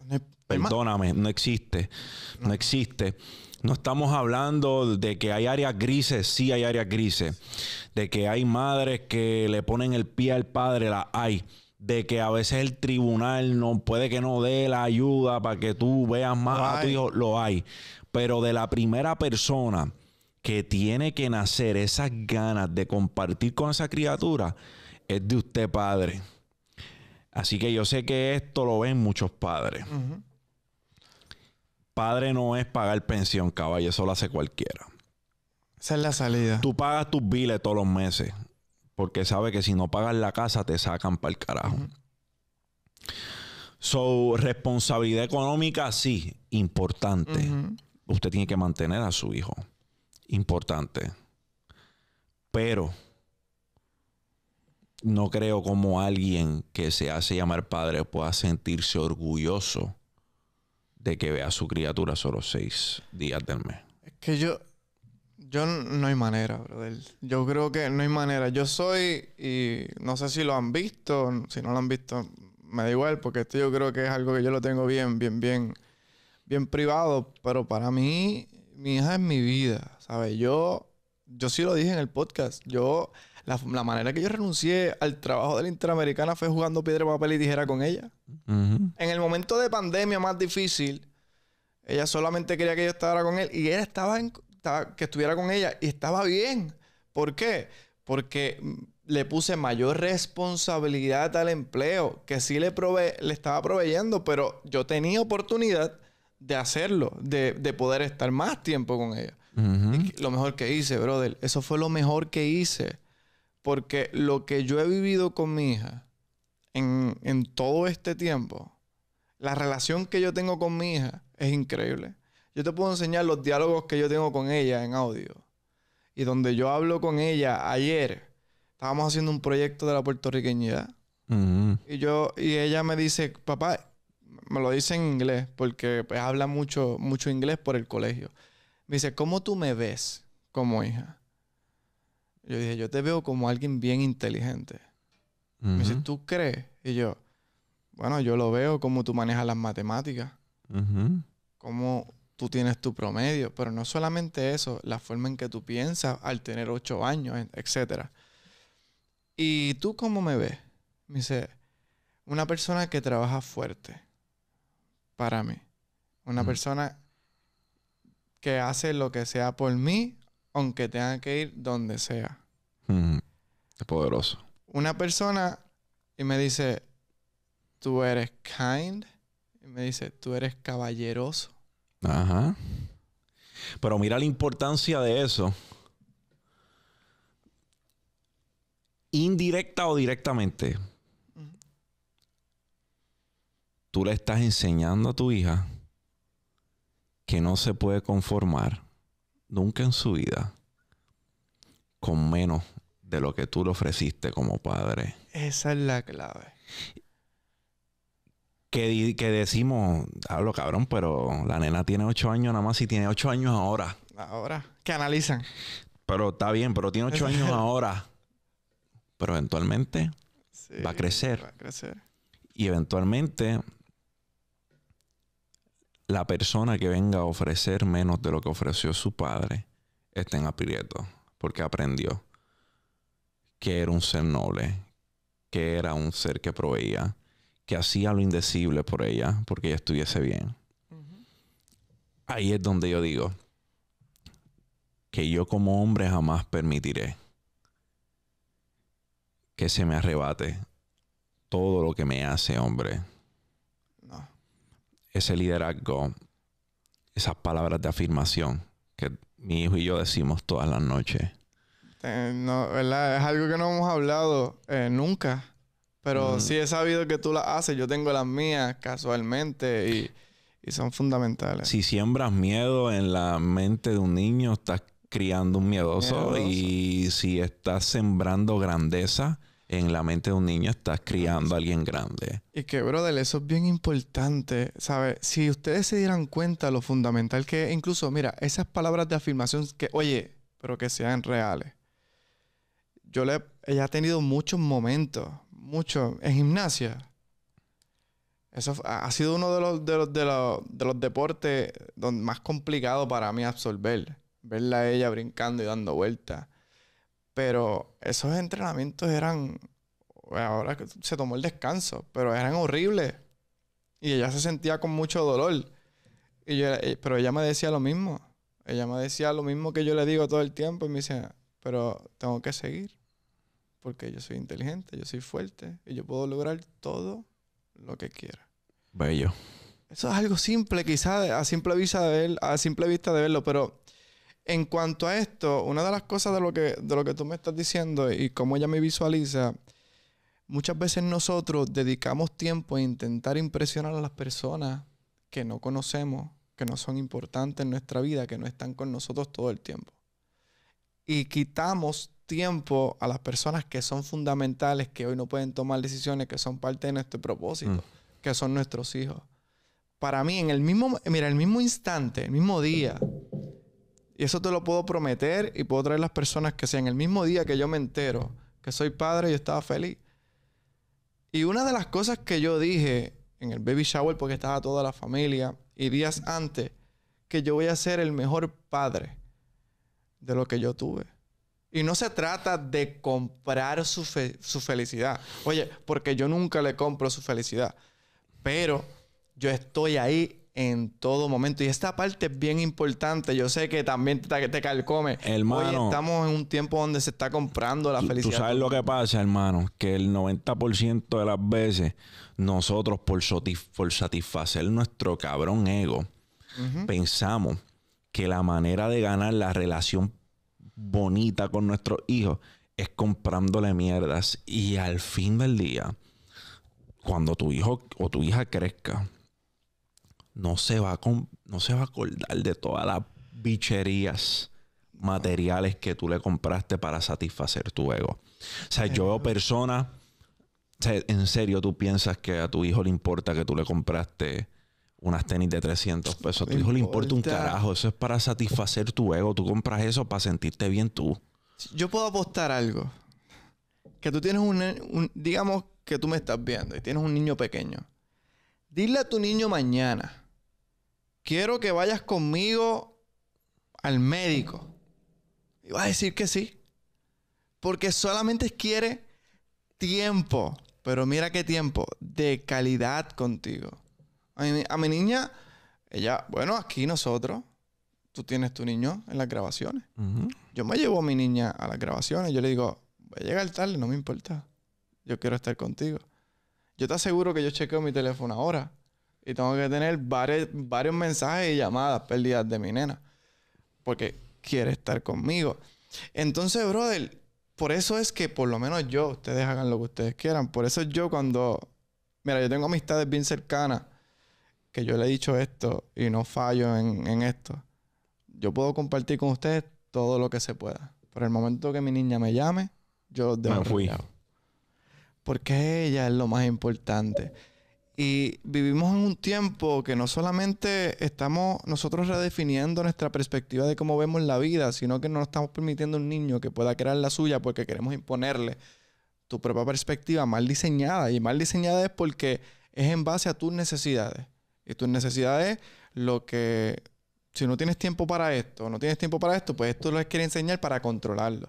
Perdóname, no existe. no existe. No estamos hablando de que hay áreas grises, sí hay áreas grises. De que hay madres que le ponen el pie al padre, la hay. De que a veces el tribunal no puede que no dé la ayuda para que tú veas más a tu hijo, lo hay. Pero de la primera persona que tiene que nacer esas ganas de compartir con esa criatura es de usted padre. Así que yo sé que esto lo ven muchos padres. Padre no es pagar pensión, caballo. Eso lo hace cualquiera. Esa es la salida. Tú pagas tus biles todos los meses. Porque sabe que si no pagas la casa, te sacan para el carajo. Su So, responsabilidad económica, sí, importante. Usted tiene que mantener a su hijo. Importante. Pero no creo como alguien que se hace llamar padre pueda sentirse orgulloso de que vea a su criatura solo seis días del mes? Es que yo. Yo no hay manera, brother. Yo creo que no hay manera. Yo soy, y no sé si lo han visto, si no lo han visto, me da igual, porque esto yo creo que es algo que yo lo tengo bien, bien, bien, bien privado. Pero para mí, mi hija es mi vida, ¿sabes? Yo, yo sí lo dije en el podcast. Yo la, manera que yo renuncié al trabajo de la Interamericana fue jugando piedra, papel y tijera con ella. En el momento de pandemia más difícil, ella solamente quería que yo estuviera con él y él estaba, que estuviera con ella y estaba bien. ¿Por qué? Porque le puse mayor responsabilidad al empleo, que sí le, le estaba proveyendo, pero yo tenía oportunidad de hacerlo, de, de poder estar más tiempo con ella. lo mejor que hice, brother. Eso fue lo mejor que hice. Porque lo que yo he vivido con mi hija en, todo este tiempo, la relación que yo tengo con mi hija es increíble. Yo te puedo enseñar los diálogos que yo tengo con ella en audio. Y donde yo hablo con ella ayer, estábamos haciendo un proyecto de la puertorriqueñidad. Mm. Y yo, y ella me dice, papá, me lo dice en inglés, porque pues, habla mucho, mucho inglés por el colegio. Me dice, ¿cómo tú me ves como hija? Yo dije, yo te veo como alguien bien inteligente. Me dice, ¿tú crees? Y yo, bueno, yo lo veo como tú manejas las matemáticas, como tú tienes tu promedio, pero no solamente eso, la forma en que tú piensas al tener ocho años, etc. ¿Y tú cómo me ves? Me dice, una persona que trabaja fuerte para mí. Una persona que hace lo que sea por mí aunque tenga que ir donde sea. Mm, es poderoso. Una persona y me dice, tú eres kind. Y me dice, tú eres caballeroso. Ajá. Pero mira la importancia de eso. Indirecta o directamente. Tú le estás enseñando a tu hija que no se puede conformar nunca en su vida con menos de lo que tú le ofreciste como padre. Esa es la clave. Que, que decimos, hablo cabrón, pero la nena tiene ocho años nada más y tiene ocho años ahora. Ahora, que analizan. Pero está bien, pero tiene ocho años ahora. Pero eventualmente va, a crecer, va a crecer. Y eventualmente la persona que venga a ofrecer menos de lo que ofreció su padre está en aprieto, porque aprendió que era un ser noble, que era un ser que proveía, que hacía lo indecible por ella, porque ella estuviese bien. Ahí es donde yo digo que yo como hombre jamás permitiré que se me arrebate todo lo que me hace hombre ese liderazgo, esas palabras de afirmación que mi hijo y yo decimos todas las noches. Eh, no, Es algo que no hemos hablado eh, nunca. Pero mm. sí he sabido que tú las haces. Yo tengo las mías casualmente y, son fundamentales. Si siembras miedo en la mente de un niño, estás criando un miedoso. Y si estás sembrando grandeza, en la mente de un niño estás criando a alguien grande. Y que, brother, eso es bien importante, ¿sabes? Si ustedes se dieran cuenta lo fundamental que incluso, mira, esas palabras de afirmación que, oye, pero que sean reales. Yo le, ella ha tenido muchos momentos, muchos, en gimnasia. Eso ha sido uno de los, de los, de los, de los deportes más complicados para mí absorber. Verla a ella brincando y dando vueltas pero esos entrenamientos eran, ahora se tomó el descanso, pero eran horribles. Y ella se sentía con mucho dolor. Eh, pero ella me decía lo mismo. Ella me decía lo mismo que yo le digo todo el tiempo. Y me dice, pero tengo que seguir. Porque yo soy inteligente, yo soy fuerte. Y yo puedo lograr todo lo que quiera. Bello. Eso es algo simple, quizás a simple vista a simple vista de verlo, pero en cuanto a esto, una de las cosas de lo que, de lo que tú me estás diciendo y cómo ella me visualiza, muchas veces nosotros dedicamos tiempo a intentar impresionar a las personas que no conocemos, que no son importantes en nuestra vida, que no están con nosotros todo el tiempo. Y quitamos tiempo a las personas que son fundamentales, que hoy no pueden tomar decisiones, que son parte de nuestro propósito, mm. que son nuestros hijos. Para mí, en el mismo, mira, el mismo instante, el mismo día, y eso te lo puedo prometer y puedo traer las personas que sean el mismo día que yo me entero que soy padre, yo estaba feliz. Y una de las cosas que yo dije en el baby shower, porque estaba toda la familia, y días antes, que yo voy a ser el mejor padre de lo que yo tuve. Y no se trata de comprar su, su felicidad. Oye, porque yo nunca le compro su felicidad. Pero yo estoy ahí en todo momento. Y esta parte es bien importante. Yo sé que también te, te calcome. Hoy estamos en un tiempo donde se está comprando la felicidad. Tú sabes lo que pasa, hermano. Que el 90% de las veces nosotros por, por satisfacer nuestro cabrón ego, pensamos que la manera de ganar la relación bonita con nuestros hijos es comprándole mierdas. Y al fin del día, cuando tu hijo o tu hija crezca, no se va a, con, no se va a acordar de todas las bicherías materiales que tú le compraste para satisfacer tu ego. O sea, yo veo personas, o sea, en serio tú piensas que a tu hijo le importa que tú le compraste unas tenis de 300 pesos, a tu hijo le importa un carajo, eso es para satisfacer tu ego, tú compras eso para sentirte bien tú. Yo puedo apostar algo. Que tú tienes un, un digamos que tú me estás viendo y tienes un niño pequeño. Dile a tu niño mañana quiero que vayas conmigo al médico. Y va a decir que sí. Porque solamente quiere tiempo. Pero mira qué tiempo. De calidad contigo. A mi, niña, ella, bueno, aquí nosotros. Tú tienes tu niño en las grabaciones. Yo me llevo a mi niña a las grabaciones. Yo le digo, voy a llegar tarde, no me importa. Yo quiero estar contigo. Yo te aseguro que yo chequeo mi teléfono ahora. Y tengo que tener varios, varios mensajes y llamadas perdidas de mi nena. Porque quiere estar conmigo. Entonces, brother, por eso es que por lo menos yo, ustedes hagan lo que ustedes quieran. Por eso yo cuando... Mira, yo tengo amistades bien cercanas que yo le he dicho esto y no fallo en, esto. Yo puedo compartir con ustedes todo lo que se pueda. Por el momento que mi niña me llame, yo debo... Me fui. Porque ella es lo más importante. Y vivimos en un tiempo que no solamente estamos nosotros redefiniendo nuestra perspectiva de cómo vemos la vida, sino que no estamos permitiendo a un niño que pueda crear la suya porque queremos imponerle tu propia perspectiva mal diseñada. Y mal diseñada es porque es en base a tus necesidades. Y tus necesidades, lo que, si no tienes tiempo para esto, no tienes tiempo para esto, pues esto lo quiere enseñar para controlarlo.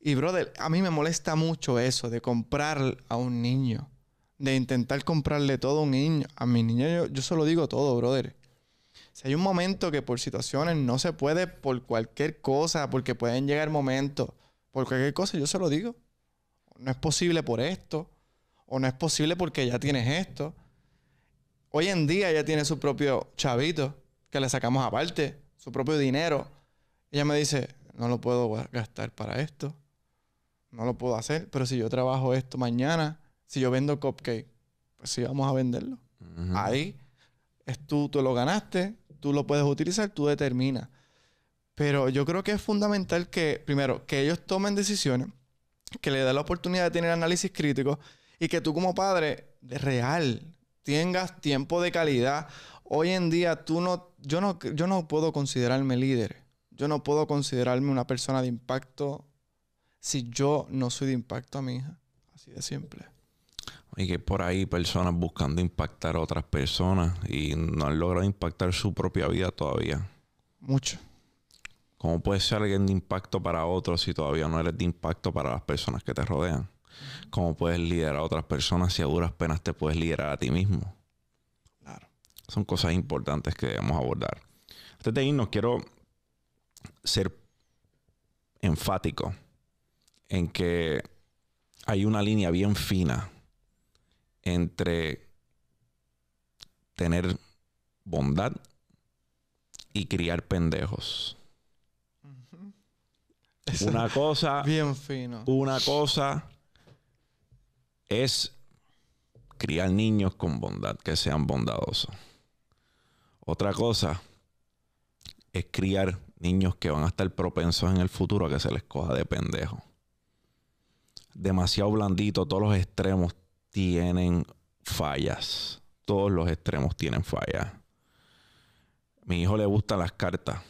Y brother, a mí me molesta mucho eso de comprar a un niño de intentar comprarle todo a un niño. A mi niño yo, yo se lo digo todo, brother. Si hay un momento que por situaciones no se puede, por cualquier cosa, porque pueden llegar momentos, por cualquier cosa, yo se lo digo. No es posible por esto, o no es posible porque ya tienes esto. Hoy en día ella tiene su propio chavito, que le sacamos aparte, su propio dinero. Ella me dice, no lo puedo gastar para esto, no lo puedo hacer, pero si yo trabajo esto mañana, si yo vendo cupcake, pues sí vamos a venderlo. Ahí es tú, tú lo ganaste, tú lo puedes utilizar, tú determinas. Pero yo creo que es fundamental que, primero, que ellos tomen decisiones, que le den la oportunidad de tener análisis crítico y que tú como padre de real tengas tiempo de calidad. Hoy en día tú no, yo no, yo no puedo considerarme líder. Yo no puedo considerarme una persona de impacto si yo no soy de impacto a mi hija. Así de simple y que por ahí personas buscando impactar a otras personas y no han logrado impactar su propia vida todavía. Mucho. ¿Cómo puedes ser alguien de impacto para otros si todavía no eres de impacto para las personas que te rodean? ¿Cómo puedes liderar a otras personas si a duras penas te puedes liderar a ti mismo? Claro. Son cosas importantes que debemos abordar. Antes de irnos, quiero ser enfático en que hay una línea bien fina entre tener bondad y criar pendejos. Una cosa. Bien fino. Una cosa es criar niños con bondad, que sean bondadosos. Otra cosa es criar niños que van a estar propensos en el futuro a que se les coja de pendejo. Demasiado blandito, todos los extremos, tienen fallas. Todos los extremos tienen fallas. mi hijo le gustan las cartas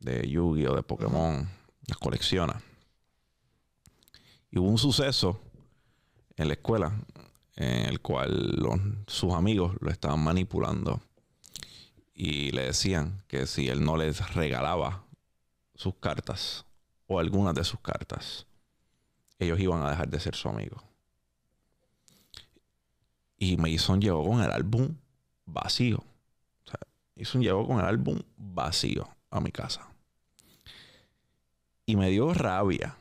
de Yu-Gi-Oh, de Pokémon. Las colecciona. Y hubo un suceso en la escuela en el cual sus amigos lo estaban manipulando y le decían que si él no les regalaba sus cartas o algunas de sus cartas, ellos iban a dejar de ser su amigo. Y un llegó con el álbum vacío. O sea, un llegó con el álbum vacío a mi casa. Y me dio rabia.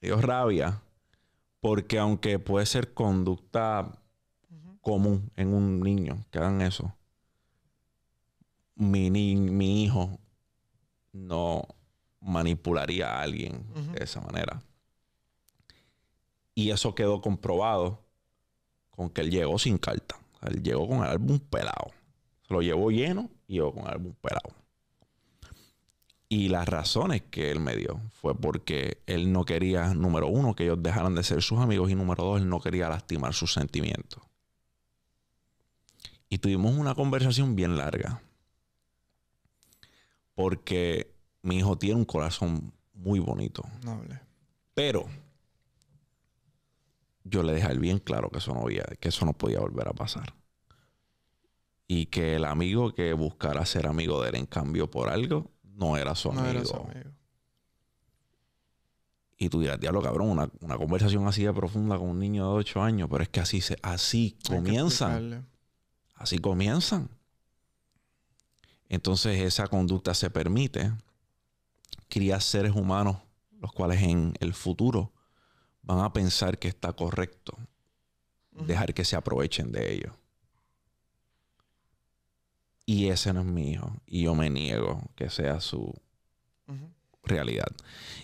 Me dio rabia porque aunque puede ser conducta común en un niño que hagan eso, mi, mi hijo no manipularía a alguien de esa manera. Y eso quedó comprobado con que él llegó sin carta. Él llegó con el álbum pelado. Se lo llevó lleno y llegó con el álbum pelado. Y las razones que él me dio fue porque él no quería, número uno, que ellos dejaran de ser sus amigos y número dos, él no quería lastimar sus sentimientos. Y tuvimos una conversación bien larga. Porque mi hijo tiene un corazón muy bonito. Noble. Pero yo le dejé bien claro que eso no había, que eso no podía volver a pasar. Y que el amigo que buscara ser amigo de él en cambio por algo no era su amigo. Y tú dirás, diablo, cabrón, una, conversación así de profunda con un niño de 8 años, pero es que así, se, así comienzan. Así comienzan. Entonces esa conducta se permite. Cría seres humanos, los cuales en el futuro van a pensar que está correcto dejar que se aprovechen de ellos. Y ese no es mi hijo. Y yo me niego que sea su realidad.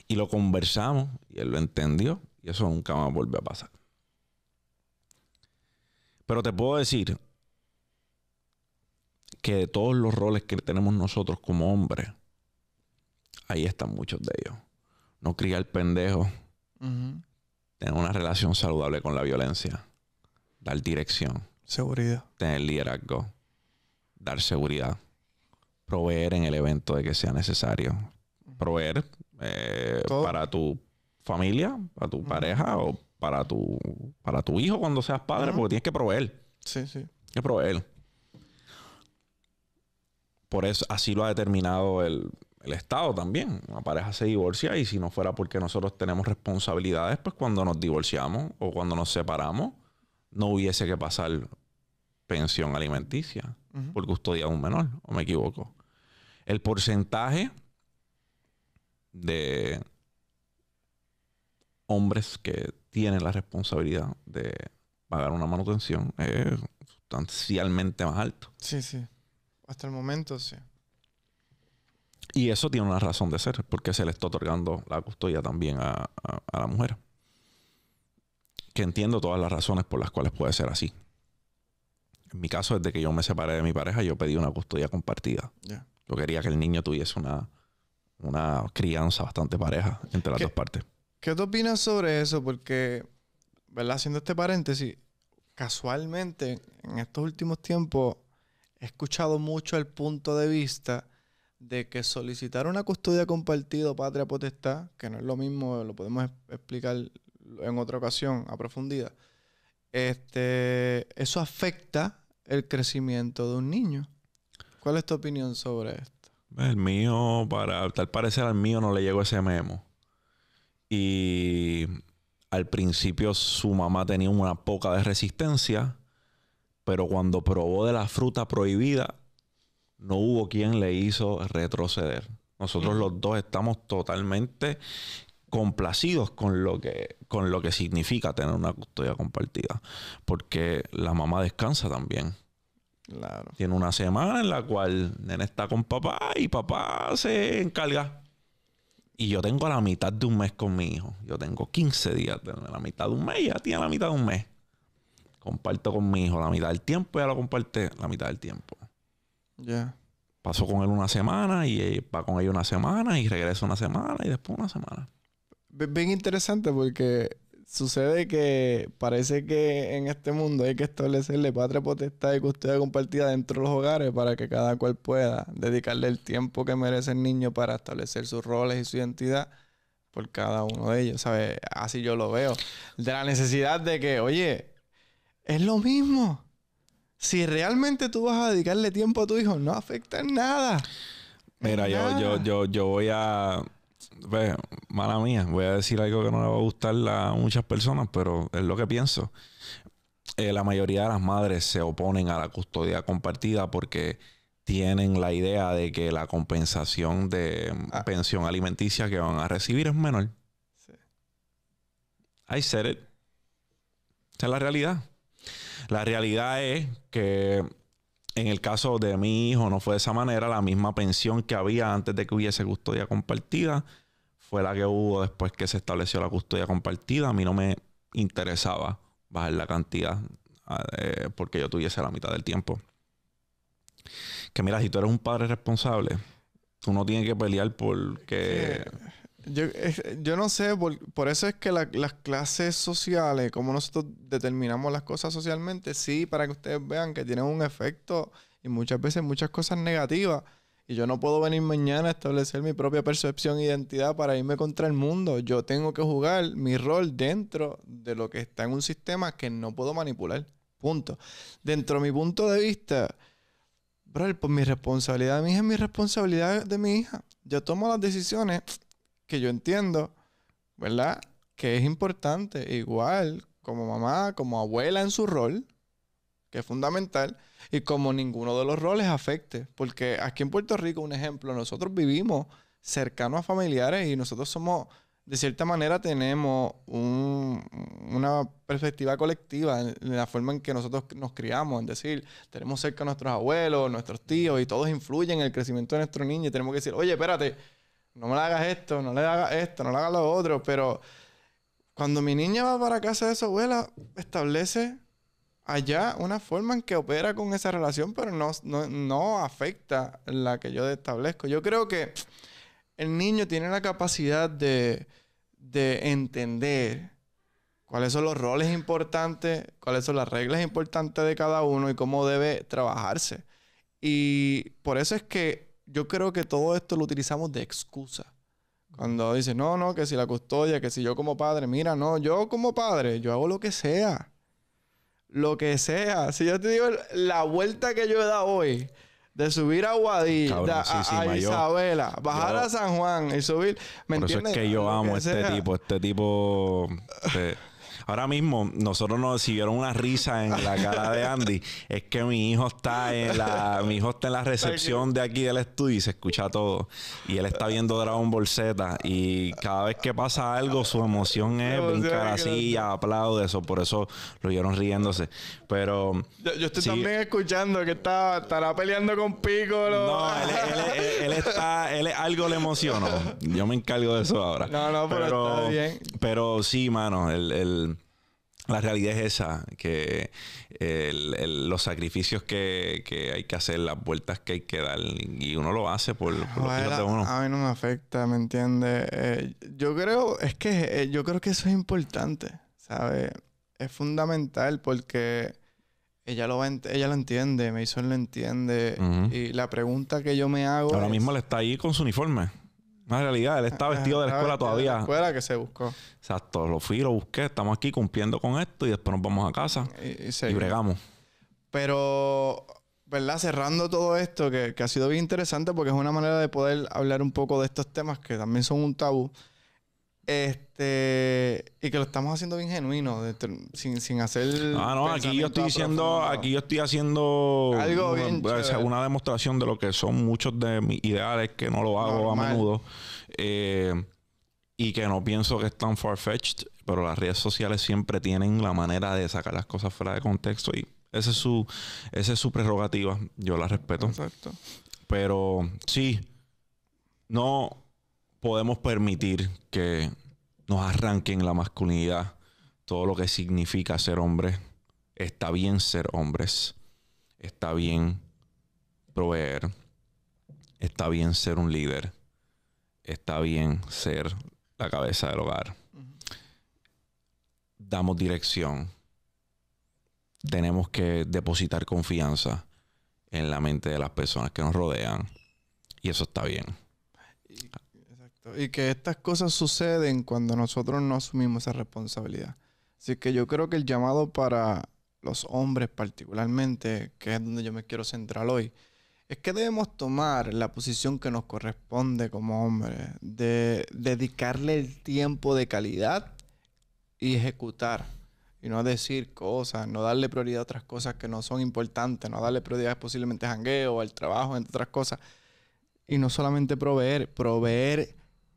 Y lo conversamos y él lo entendió. Y eso nunca más vuelve a pasar. Pero te puedo decir que de todos los roles que tenemos nosotros como hombres, ahí están muchos de ellos. No criar pendejos. pendejo tener una relación saludable con la violencia, dar dirección, seguridad, tener liderazgo, dar seguridad, proveer en el evento de que sea necesario, proveer eh, para tu familia, para tu pareja o para tu, para tu hijo cuando seas padre, porque tienes que proveer. Sí, sí. Tienes que proveer. Por eso, así lo ha determinado el, el Estado también. Una pareja se divorcia y si no fuera porque nosotros tenemos responsabilidades, pues cuando nos divorciamos o cuando nos separamos, no hubiese que pasar pensión alimenticia por custodia de un menor, o me equivoco. El porcentaje de hombres que tienen la responsabilidad de pagar una manutención es sustancialmente más alto. Sí, sí. Hasta el momento, sí. Y eso tiene una razón de ser, porque se le está otorgando la custodia también a, la mujer. Que entiendo todas las razones por las cuales puede ser así. En mi caso, desde que yo me separé de mi pareja, yo pedí una custodia compartida. Yo quería que el niño tuviese una, una crianza bastante pareja entre las dos partes. ¿Qué te opinas sobre eso? Porque, ¿verdad? Haciendo este paréntesis, casualmente en estos últimos tiempos he escuchado mucho el punto de vista de que solicitar una custodia compartida patria potestad, que no es lo mismo, lo podemos explicar en otra ocasión a profundidad, este, eso afecta el crecimiento de un niño. ¿Cuál es tu opinión sobre esto? El mío, para tal parecer al mío no le llegó ese memo. Y al principio su mamá tenía una poca de resistencia, pero cuando probó de la fruta prohibida, no hubo quien le hizo retroceder. Nosotros los dos estamos totalmente complacidos con lo que con lo que significa tener una custodia compartida, porque la mamá descansa también. Claro. Tiene una semana en la cual nene está con papá y papá se encarga. Y yo tengo la mitad de un mes con mi hijo. Yo tengo 15 días de la mitad de un mes. Ya tiene la mitad de un mes. Comparto con mi hijo la mitad del tiempo. Ya lo comparte la mitad del tiempo. Ya. Pasó con él una semana y eh, va con ella una semana y regresa una semana y después una semana. Bien interesante porque sucede que parece que en este mundo hay que establecerle patria, potestad y custodia compartida dentro de los hogares para que cada cual pueda dedicarle el tiempo que merece el niño para establecer sus roles y su identidad por cada uno de ellos, sabe Así yo lo veo. De la necesidad de que, oye, es lo mismo si realmente tú vas a dedicarle tiempo a tu hijo, no afecta en nada. Mira, Yo, yo, yo, yo voy a. mala mía, voy a decir algo que no le va a gustar a muchas personas, pero es lo que pienso. Eh, la mayoría de las madres se oponen a la custodia compartida porque tienen la idea de que la compensación de ah. pensión alimenticia que van a recibir es menor. Sí. I said it. Esa es la realidad. La realidad es que en el caso de mi hijo no fue de esa manera. La misma pensión que había antes de que hubiese custodia compartida fue la que hubo después que se estableció la custodia compartida. A mí no me interesaba bajar la cantidad ah, eh, porque yo tuviese la mitad del tiempo. Que mira, si tú eres un padre responsable, tú no tienes que pelear porque... Yo, yo no sé, por, eso es que las clases sociales, como nosotros determinamos las cosas socialmente, sí, para que ustedes vean que tienen un efecto y muchas veces muchas cosas negativas. Y yo no puedo venir mañana a establecer mi propia percepción e identidad para irme contra el mundo. Yo tengo que jugar mi rol dentro de lo que está en un sistema que no puedo manipular. Punto. Dentro de mi punto de vista, bro, pues mi responsabilidad de mi hija es mi responsabilidad de mi hija. Yo tomo las decisiones que yo entiendo, ¿verdad? Que es importante, igual como mamá, como abuela en su rol, que es fundamental, y como ninguno de los roles afecte. Porque aquí en Puerto Rico, un ejemplo, nosotros vivimos cercanos a familiares y nosotros somos, de cierta manera, tenemos una perspectiva colectiva en, la forma en que nosotros nos criamos. Es decir, tenemos cerca a nuestros abuelos, nuestros tíos y todos influyen en el crecimiento de nuestro niño y tenemos que decir, oye, espérate, no me le hagas esto, no le hagas esto, no le hagas lo otro, pero cuando mi niña va para casa de su abuela, establece allá una forma en que opera con esa relación, pero no, no, no afecta la que yo establezco. Yo creo que el niño tiene la capacidad de, de entender cuáles son los roles importantes, cuáles son las reglas importantes de cada uno y cómo debe trabajarse. Y por eso es que yo creo que todo esto lo utilizamos de excusa. Cuando dice no, no, que si la custodia, que si yo como padre, mira, no, yo como padre, yo hago lo que sea. Lo que sea. Si yo te digo la vuelta que yo he dado hoy, de subir a Guadí a, Isabela, bajar a San Juan y subir. es que yo amo este, este tipo. Este tipo. Ahora mismo, nosotros nos siguieron una risa en la cara de Andy. es que mi hijo está en la, mi hijo está en la recepción de aquí del estudio y se escucha todo. Y él está viendo Dragon Ball Z. Y cada vez que pasa algo, su emoción es brincar así, y aplaude eso. Por eso lo vieron riéndose. Pero. Yo, estoy también escuchando que estará peleando con Piccolo. No, él, él, está, él algo le emocionó. Yo me encargo de eso ahora. No, no, pero, pero está bien. Pero sí, mano, el, el la realidad es esa, que los sacrificios que, hay que hacer, las vueltas que hay que dar, y uno lo hace por, por Joder, de uno. A mí no me afecta, ¿me entiende eh, yo creo, es que eh, yo creo que eso es importante, ¿sabes? Es fundamental porque ella lo ella lo entiende, Mason lo entiende. Y la pregunta que yo me hago. Ahora mismo le está ahí con su uniforme en realidad, él está vestido de la ah, escuela todavía. De la escuela que se buscó. Exacto, lo fui, lo busqué, estamos aquí cumpliendo con esto y después nos vamos a casa y, bregamos. Pero, ¿verdad? Cerrando todo esto, que, que, ha sido bien interesante porque es una manera de poder hablar un poco de estos temas que también son un tabú. Este, y que lo estamos haciendo bien genuino, sin, sin, hacer. Ah, no, aquí yo estoy diciendo, aquí yo estoy haciendo algo una, bien una demostración de lo que son muchos de mis ideales que no lo hago a menudo. Eh, y que no pienso que es tan far-fetched, pero las redes sociales siempre tienen la manera de sacar las cosas fuera de contexto y esa es su, esa es su prerrogativa. Yo la respeto. Exacto. Pero sí, no podemos permitir que nos arranquen la masculinidad, todo lo que significa ser hombre. Está bien ser hombres, está bien proveer, está bien ser un líder, está bien ser la cabeza del hogar. Damos dirección. Tenemos que depositar confianza en la mente de las personas que nos rodean. Y eso está bien y que estas cosas suceden cuando nosotros no asumimos esa responsabilidad. Así que yo creo que el llamado para los hombres particularmente, que es donde yo me quiero centrar hoy, es que debemos tomar la posición que nos corresponde como hombres, de dedicarle el tiempo de calidad y ejecutar. Y no decir cosas, no darle prioridad a otras cosas que no son importantes, no darle prioridad posiblemente a jangueo, al trabajo, entre otras cosas. Y no solamente proveer, proveer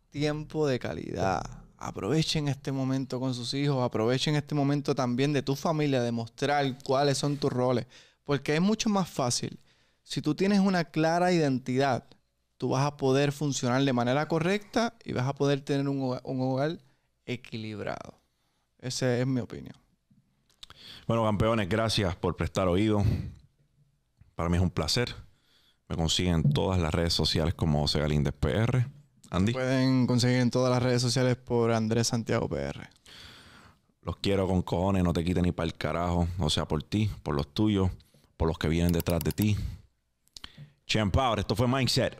tiempo de calidad. Aprovechen este momento con sus hijos, aprovechen este momento también de tu familia, de mostrar cuáles son tus roles, porque es mucho más fácil. Si tú tienes una clara identidad, tú vas a poder funcionar de manera correcta y vas a poder tener un hogar, un hogar equilibrado. Esa es mi opinión. Bueno, campeones, gracias por prestar oído. Para mí es un placer. Me consiguen todas las redes sociales como José Galíndez PR. Andy. Pueden conseguir en todas las redes sociales por Andrés Santiago PR. Los quiero con cojones, no te quiten ni para el carajo. O sea, por ti, por los tuyos, por los que vienen detrás de ti. Champ Power, esto fue Mindset.